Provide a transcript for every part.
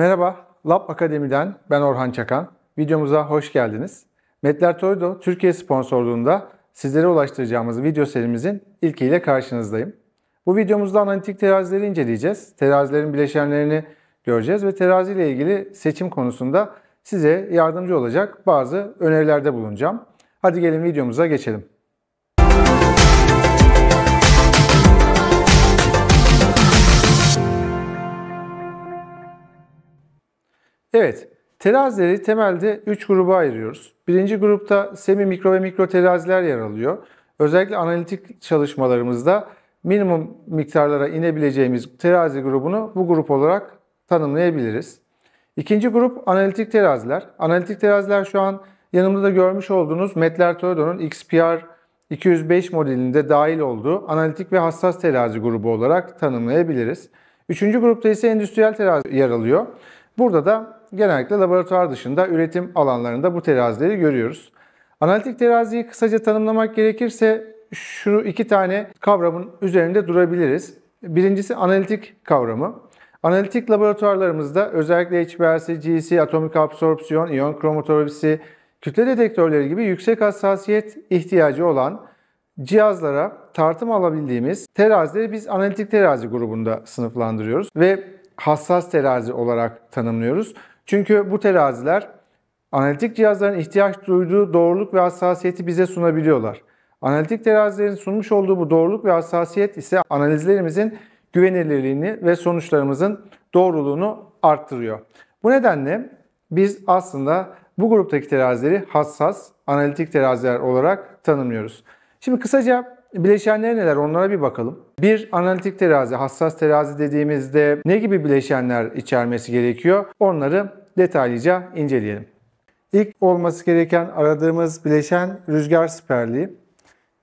Merhaba, Lab Akademi'den ben Orhan Çakan. Videomuza hoş geldiniz. Metler Toydo Türkiye sponsorluğunda sizlere ulaştıracağımız video serimizin ilkiyle karşınızdayım. Bu videomuzda analitik terazileri inceleyeceğiz. Terazilerin bileşenlerini göreceğiz ve teraziyle ilgili seçim konusunda size yardımcı olacak bazı önerilerde bulunacağım. Hadi gelin videomuza geçelim. Evet, terazileri temelde 3 gruba ayırıyoruz. Birinci grupta semi mikro ve mikro teraziler yer alıyor. Özellikle analitik çalışmalarımızda minimum miktarlara inebileceğimiz terazi grubunu bu grup olarak tanımlayabiliriz. İkinci grup analitik teraziler. Analitik teraziler şu an yanımda da görmüş olduğunuz Metler Toledo'nun XPR 205 modelinde dahil olduğu analitik ve hassas terazi grubu olarak tanımlayabiliriz. Üçüncü grupta ise endüstriyel terazi yer alıyor. Burada da genellikle laboratuvar dışında üretim alanlarında bu terazileri görüyoruz. Analitik teraziyi kısaca tanımlamak gerekirse şu iki tane kavramın üzerinde durabiliriz. Birincisi analitik kavramı. Analitik laboratuvarlarımızda özellikle HPLC, GC, atomik absorpsiyon, iyon kromatografisi, kütle detektörleri gibi yüksek hassasiyet ihtiyacı olan cihazlara tartım alabildiğimiz terazileri biz analitik terazi grubunda sınıflandırıyoruz ve hassas terazi olarak tanımlıyoruz. Çünkü bu teraziler analitik cihazların ihtiyaç duyduğu doğruluk ve hassasiyeti bize sunabiliyorlar. Analitik terazilerin sunmuş olduğu bu doğruluk ve hassasiyet ise analizlerimizin güvenilirliğini ve sonuçlarımızın doğruluğunu arttırıyor. Bu nedenle biz aslında bu gruptaki terazileri hassas analitik teraziler olarak tanımlıyoruz. Şimdi kısaca bileşenleri neler onlara bir bakalım. Bir analitik terazi, hassas terazi dediğimizde ne gibi bileşenler içermesi gerekiyor? Onları detaylıca inceleyelim. İlk olması gereken aradığımız bileşen rüzgar siperliği.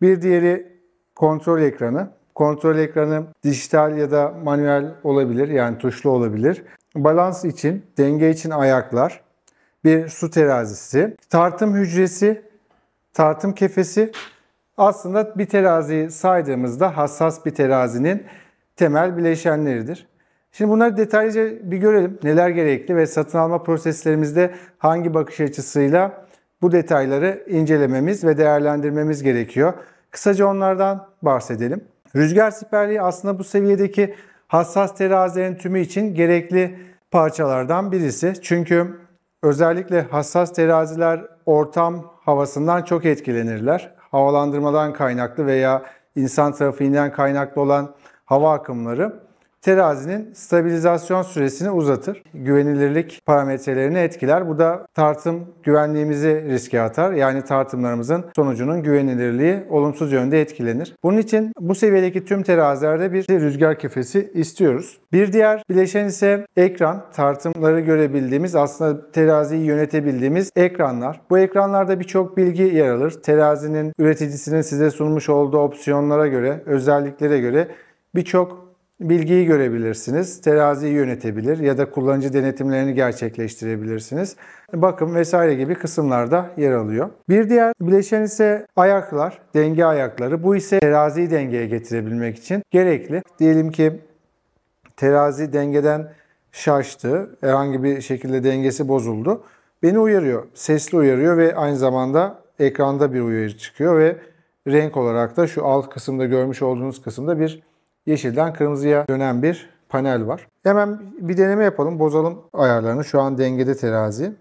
Bir diğeri kontrol ekranı. Kontrol ekranı dijital ya da manuel olabilir yani tuşlu olabilir. Balans için, denge için ayaklar, bir su terazisi, tartım hücresi, tartım kefesi. Aslında bir teraziyi saydığımızda hassas bir terazinin temel bileşenleridir. Şimdi bunları detaylıca bir görelim. Neler gerekli ve satın alma proseslerimizde hangi bakış açısıyla bu detayları incelememiz ve değerlendirmemiz gerekiyor. Kısaca onlardan bahsedelim. Rüzgar siperliği aslında bu seviyedeki hassas terazilerin tümü için gerekli parçalardan birisi. Çünkü özellikle hassas teraziler ortam havasından çok etkilenirler. Havalandırmadan kaynaklı veya insan trafiğinden kaynaklı olan hava akımları terazinin stabilizasyon süresini uzatır. Güvenilirlik parametrelerini etkiler. Bu da tartım güvenliğimizi riske atar. Yani tartımlarımızın sonucunun güvenilirliği olumsuz yönde etkilenir. Bunun için bu seviyedeki tüm terazilerde bir rüzgar kefesi istiyoruz. Bir diğer bileşen ise ekran. Tartımları görebildiğimiz, aslında teraziyi yönetebildiğimiz ekranlar. Bu ekranlarda birçok bilgi yer alır. Terazinin üreticisinin size sunmuş olduğu opsiyonlara göre, özelliklere göre birçok bilgiyi görebilirsiniz, teraziyi yönetebilir ya da kullanıcı denetimlerini gerçekleştirebilirsiniz. Bakım vesaire gibi kısımlarda yer alıyor. Bir diğer bileşen ise ayaklar, denge ayakları. Bu ise teraziyi dengeye getirebilmek için gerekli. Diyelim ki terazi dengeden şaştı, herhangi bir şekilde dengesi bozuldu. Beni uyarıyor, sesli uyarıyor ve aynı zamanda ekranda bir uyarı çıkıyor ve renk olarak da şu alt kısımda görmüş olduğunuz kısımda bir yeşilden kırmızıya dönen bir panel var. Hemen bir deneme yapalım. Bozalım ayarlarını. Şu an dengede terazi.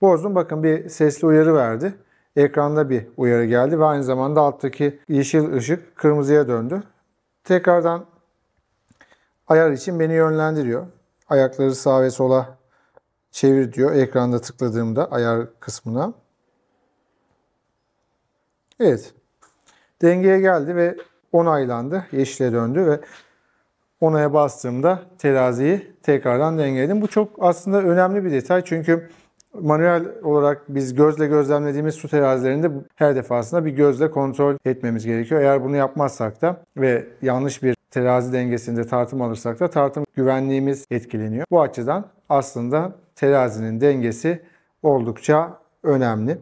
Bozdum. Bakın bir sesli uyarı verdi. Ekranda bir uyarı geldi ve aynı zamanda alttaki yeşil ışık kırmızıya döndü. Tekrardan ayar için beni yönlendiriyor. Ayakları sağ ve sola çevir diyor ekranda tıkladığımda ayar kısmına. Evet. Dengeye geldi ve onaylandı. Yeşile döndü ve onaya bastığımda teraziyi tekrardan dengeledim. Bu çok aslında önemli bir detay çünkü manuel olarak biz gözle gözlemlediğimiz su terazilerinde her defasında bir gözle kontrol etmemiz gerekiyor. Eğer bunu yapmazsak da ve yanlış bir terazi dengesinde tartım alırsak da tartım güvenliğimiz etkileniyor. Bu açıdan aslında terazinin dengesi oldukça önemli.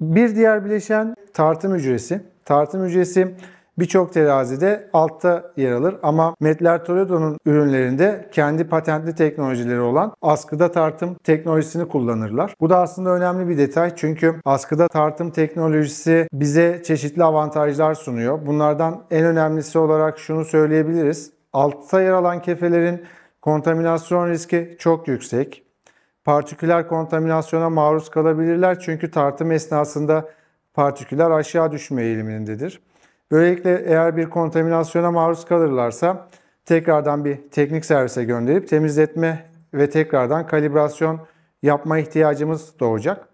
Bir diğer bileşen tartım hücresi. Tartım hücresi birçok terazide altta yer alır ama Metler Toledo'nun ürünlerinde kendi patentli teknolojileri olan askıda tartım teknolojisini kullanırlar. Bu da aslında önemli bir detay çünkü askıda tartım teknolojisi bize çeşitli avantajlar sunuyor. Bunlardan en önemlisi olarak şunu söyleyebiliriz. Altta yer alan kefelerin kontaminasyon riski çok yüksek. Partiküler kontaminasyona maruz kalabilirler çünkü tartım esnasında partiküler aşağı düşme eğilimindedir. Böylelikle eğer bir kontaminasyona maruz kalırlarsa tekrardan bir teknik servise gönderip temizletme ve tekrardan kalibrasyon yapma ihtiyacımız doğacak.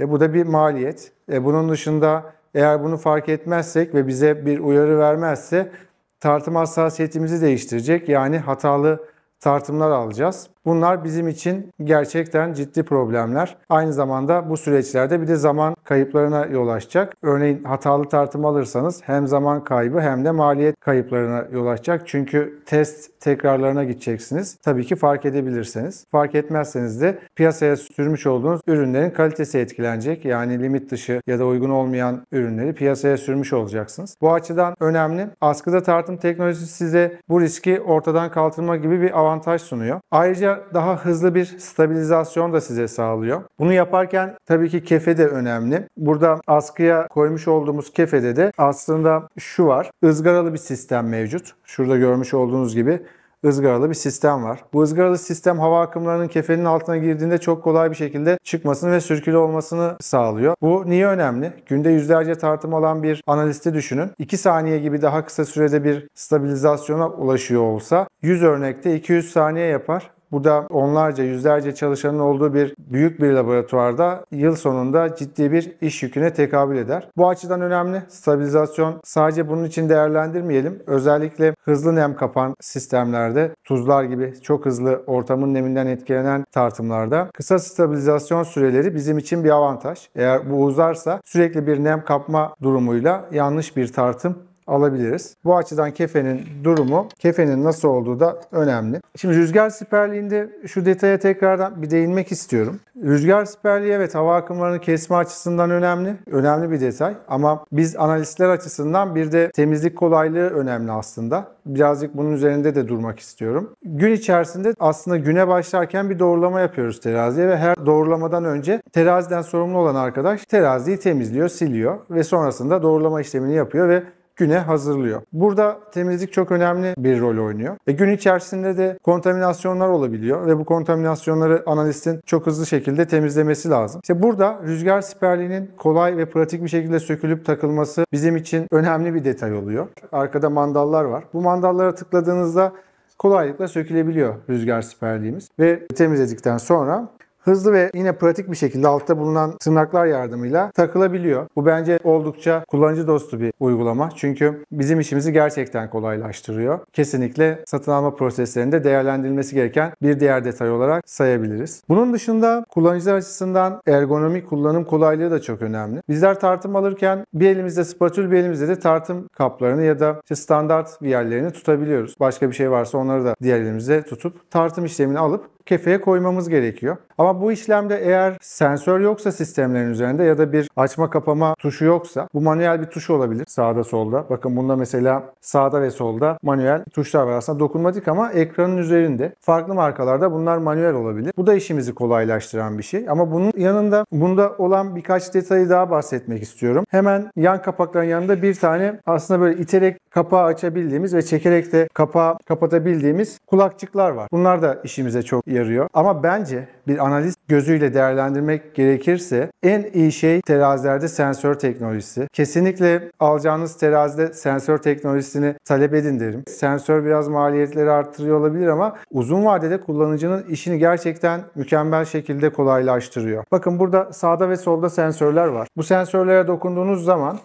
E, bu da bir maliyet. E, bunun dışında eğer bunu fark etmezsek ve bize bir uyarı vermezse tartım hassasiyetimizi değiştirecek. Yani hatalı tartımlar alacağız. Bunlar bizim için gerçekten ciddi problemler. Aynı zamanda bu süreçlerde bir de zaman kayıplarına yol açacak. Örneğin hatalı tartım alırsanız hem zaman kaybı hem de maliyet kayıplarına yol açacak. Çünkü test tekrarlarına gideceksiniz. Tabii ki fark edebilirsiniz. Fark etmezseniz de piyasaya sürmüş olduğunuz ürünlerin kalitesi etkilenecek. Yani limit dışı ya da uygun olmayan ürünleri piyasaya sürmüş olacaksınız. Bu açıdan önemli. Askıda tartım teknolojisi size bu riski ortadan kaldırma gibi bir avantaj sunuyor. Ayrıca daha hızlı bir stabilizasyon da size sağlıyor. Bunu yaparken tabii ki kefe de önemli. Burada askıya koymuş olduğumuz kefede de aslında şu var. ızgaralı bir sistem mevcut. Şurada görmüş olduğunuz gibi ızgaralı bir sistem var. Bu ızgaralı sistem hava akımlarının kefenin altına girdiğinde çok kolay bir şekilde çıkmasını ve sürküle olmasını sağlıyor. Bu niye önemli? Günde yüzlerce tartım alan bir analisti düşünün. 2 saniye gibi daha kısa sürede bir stabilizasyona ulaşıyor olsa 100 örnekte 200 saniye yapar Burada onlarca, yüzlerce çalışanın olduğu bir büyük bir laboratuvarda yıl sonunda ciddi bir iş yüküne tekabül eder. Bu açıdan önemli. Stabilizasyon sadece bunun için değerlendirmeyelim. Özellikle hızlı nem kapan sistemlerde tuzlar gibi çok hızlı ortamın neminden etkilenen tartımlarda kısa stabilizasyon süreleri bizim için bir avantaj. Eğer bu uzarsa sürekli bir nem kapma durumuyla yanlış bir tartım alabiliriz. Bu açıdan kefenin durumu, kefenin nasıl olduğu da önemli. Şimdi rüzgar siperliğinde şu detaya tekrardan bir değinmek istiyorum. Rüzgar siperliği evet hava akımlarını kesme açısından önemli. Önemli bir detay ama biz analistler açısından bir de temizlik kolaylığı önemli aslında. Birazcık bunun üzerinde de durmak istiyorum. Gün içerisinde aslında güne başlarken bir doğrulama yapıyoruz teraziye ve her doğrulamadan önce teraziden sorumlu olan arkadaş teraziyi temizliyor, siliyor ve sonrasında doğrulama işlemini yapıyor ve güne hazırlıyor. Burada temizlik çok önemli bir rol oynuyor. E gün içerisinde de kontaminasyonlar olabiliyor ve bu kontaminasyonları analistin çok hızlı şekilde temizlemesi lazım. İşte burada rüzgar siperliğinin kolay ve pratik bir şekilde sökülüp takılması bizim için önemli bir detay oluyor. Arkada mandallar var. Bu mandallara tıkladığınızda kolaylıkla sökülebiliyor rüzgar siperliğimiz ve temizledikten sonra hızlı ve yine pratik bir şekilde altta bulunan tırnaklar yardımıyla takılabiliyor. Bu bence oldukça kullanıcı dostu bir uygulama. Çünkü bizim işimizi gerçekten kolaylaştırıyor. Kesinlikle satın alma proseslerinde değerlendirilmesi gereken bir diğer detay olarak sayabiliriz. Bunun dışında kullanıcılar açısından ergonomik kullanım kolaylığı da çok önemli. Bizler tartım alırken bir elimizde spatül bir elimizde de tartım kaplarını ya da işte standart bir yerlerini tutabiliyoruz. Başka bir şey varsa onları da diğer elimizde tutup tartım işlemini alıp kefeye koymamız gerekiyor. Ama bu işlemde eğer sensör yoksa sistemlerin üzerinde ya da bir açma kapama tuşu yoksa bu manuel bir tuş olabilir sağda solda. Bakın bunda mesela sağda ve solda manuel tuşlar var. Aslında dokunmatik ama ekranın üzerinde. Farklı markalarda bunlar manuel olabilir. Bu da işimizi kolaylaştıran bir şey. Ama bunun yanında bunda olan birkaç detayı daha bahsetmek istiyorum. Hemen yan kapakların yanında bir tane aslında böyle iterek kapağı açabildiğimiz ve çekerek de kapağı kapatabildiğimiz kulakçıklar var. Bunlar da işimize çok yarıyor. Ama bence bir analiz gözüyle değerlendirmek gerekirse en iyi şey terazilerde sensör teknolojisi. Kesinlikle alacağınız terazide sensör teknolojisini talep edin derim. Sensör biraz maliyetleri arttırıyor olabilir ama uzun vadede kullanıcının işini gerçekten mükemmel şekilde kolaylaştırıyor. Bakın burada sağda ve solda sensörler var. Bu sensörlere dokunduğunuz zaman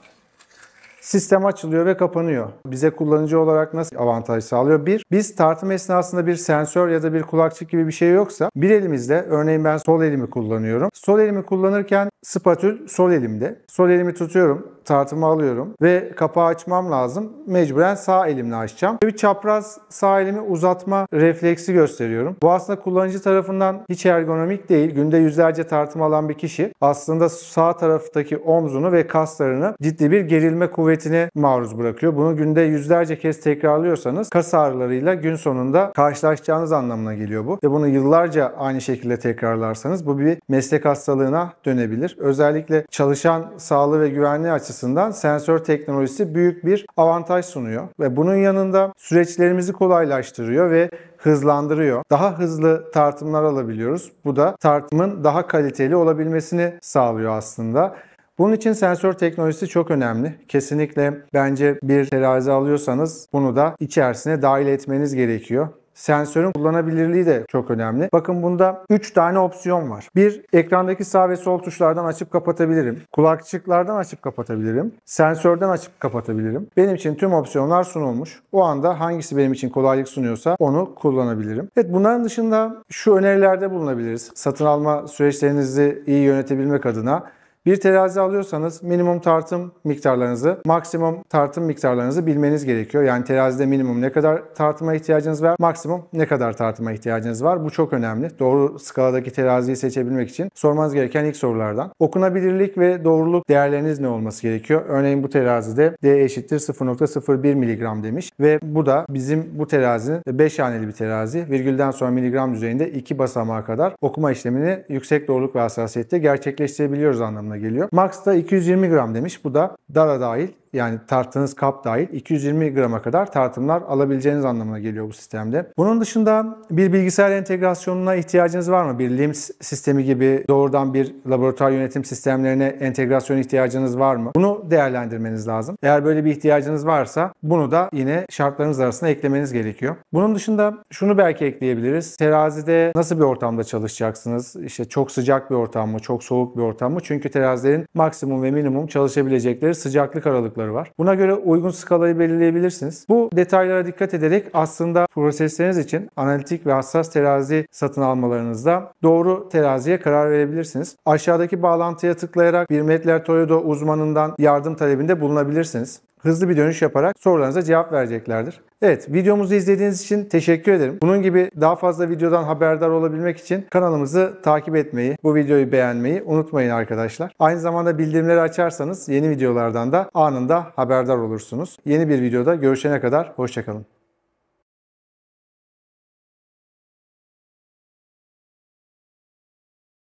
Sistem açılıyor ve kapanıyor. Bize kullanıcı olarak nasıl avantaj sağlıyor? Bir, biz tartım esnasında bir sensör ya da bir kulakçık gibi bir şey yoksa bir elimizle, örneğin ben sol elimi kullanıyorum. Sol elimi kullanırken Spatül sol elimde. Sol elimi tutuyorum, tartımı alıyorum ve kapağı açmam lazım. Mecburen sağ elimle açacağım. Bir çapraz sağ elimi uzatma refleksi gösteriyorum. Bu aslında kullanıcı tarafından hiç ergonomik değil. Günde yüzlerce tartım alan bir kişi aslında sağ taraftaki omzunu ve kaslarını ciddi bir gerilme kuvvetine maruz bırakıyor. Bunu günde yüzlerce kez tekrarlıyorsanız kas ağrılarıyla gün sonunda karşılaşacağınız anlamına geliyor bu. Ve bunu yıllarca aynı şekilde tekrarlarsanız bu bir meslek hastalığına dönebilir. Özellikle çalışan sağlığı ve güvenliği açısından sensör teknolojisi büyük bir avantaj sunuyor ve bunun yanında süreçlerimizi kolaylaştırıyor ve hızlandırıyor. Daha hızlı tartımlar alabiliyoruz. Bu da tartımın daha kaliteli olabilmesini sağlıyor aslında. Bunun için sensör teknolojisi çok önemli. Kesinlikle bence bir terazi alıyorsanız bunu da içerisine dahil etmeniz gerekiyor sensörün kullanabilirliği de çok önemli. Bakın bunda 3 tane opsiyon var. Bir, ekrandaki sağ ve sol tuşlardan açıp kapatabilirim. Kulakçıklardan açıp kapatabilirim. Sensörden açıp kapatabilirim. Benim için tüm opsiyonlar sunulmuş. O anda hangisi benim için kolaylık sunuyorsa onu kullanabilirim. Evet bunların dışında şu önerilerde bulunabiliriz. Satın alma süreçlerinizi iyi yönetebilmek adına bir terazi alıyorsanız minimum tartım miktarlarınızı, maksimum tartım miktarlarınızı bilmeniz gerekiyor. Yani terazide minimum ne kadar tartıma ihtiyacınız var, maksimum ne kadar tartıma ihtiyacınız var. Bu çok önemli. Doğru skaladaki teraziyi seçebilmek için sormanız gereken ilk sorulardan. Okunabilirlik ve doğruluk değerleriniz ne olması gerekiyor? Örneğin bu terazide D eşittir 0.01 mg demiş ve bu da bizim bu terazinin 5 haneli bir terazi. Virgülden sonra miligram düzeyinde 2 basamağa kadar okuma işlemini yüksek doğruluk ve hassasiyette gerçekleştirebiliyoruz anlamına anlamına geliyor. Max da 220 gram demiş. Bu da Dara dahil yani tarttığınız kap dahil 220 grama kadar tartımlar alabileceğiniz anlamına geliyor bu sistemde. Bunun dışında bir bilgisayar entegrasyonuna ihtiyacınız var mı? Bir LIMS sistemi gibi doğrudan bir laboratuvar yönetim sistemlerine entegrasyon ihtiyacınız var mı? Bunu değerlendirmeniz lazım. Eğer böyle bir ihtiyacınız varsa bunu da yine şartlarınız arasında eklemeniz gerekiyor. Bunun dışında şunu belki ekleyebiliriz. Terazide nasıl bir ortamda çalışacaksınız? İşte çok sıcak bir ortam mı, çok soğuk bir ortam mı? Çünkü terazilerin maksimum ve minimum çalışabilecekleri sıcaklık aralığı farklılıkları var. Buna göre uygun skalayı belirleyebilirsiniz. Bu detaylara dikkat ederek aslında prosesleriniz için analitik ve hassas terazi satın almalarınızda doğru teraziye karar verebilirsiniz. Aşağıdaki bağlantıya tıklayarak bir Metler Toledo uzmanından yardım talebinde bulunabilirsiniz hızlı bir dönüş yaparak sorularınıza cevap vereceklerdir. Evet videomuzu izlediğiniz için teşekkür ederim. Bunun gibi daha fazla videodan haberdar olabilmek için kanalımızı takip etmeyi, bu videoyu beğenmeyi unutmayın arkadaşlar. Aynı zamanda bildirimleri açarsanız yeni videolardan da anında haberdar olursunuz. Yeni bir videoda görüşene kadar hoşçakalın.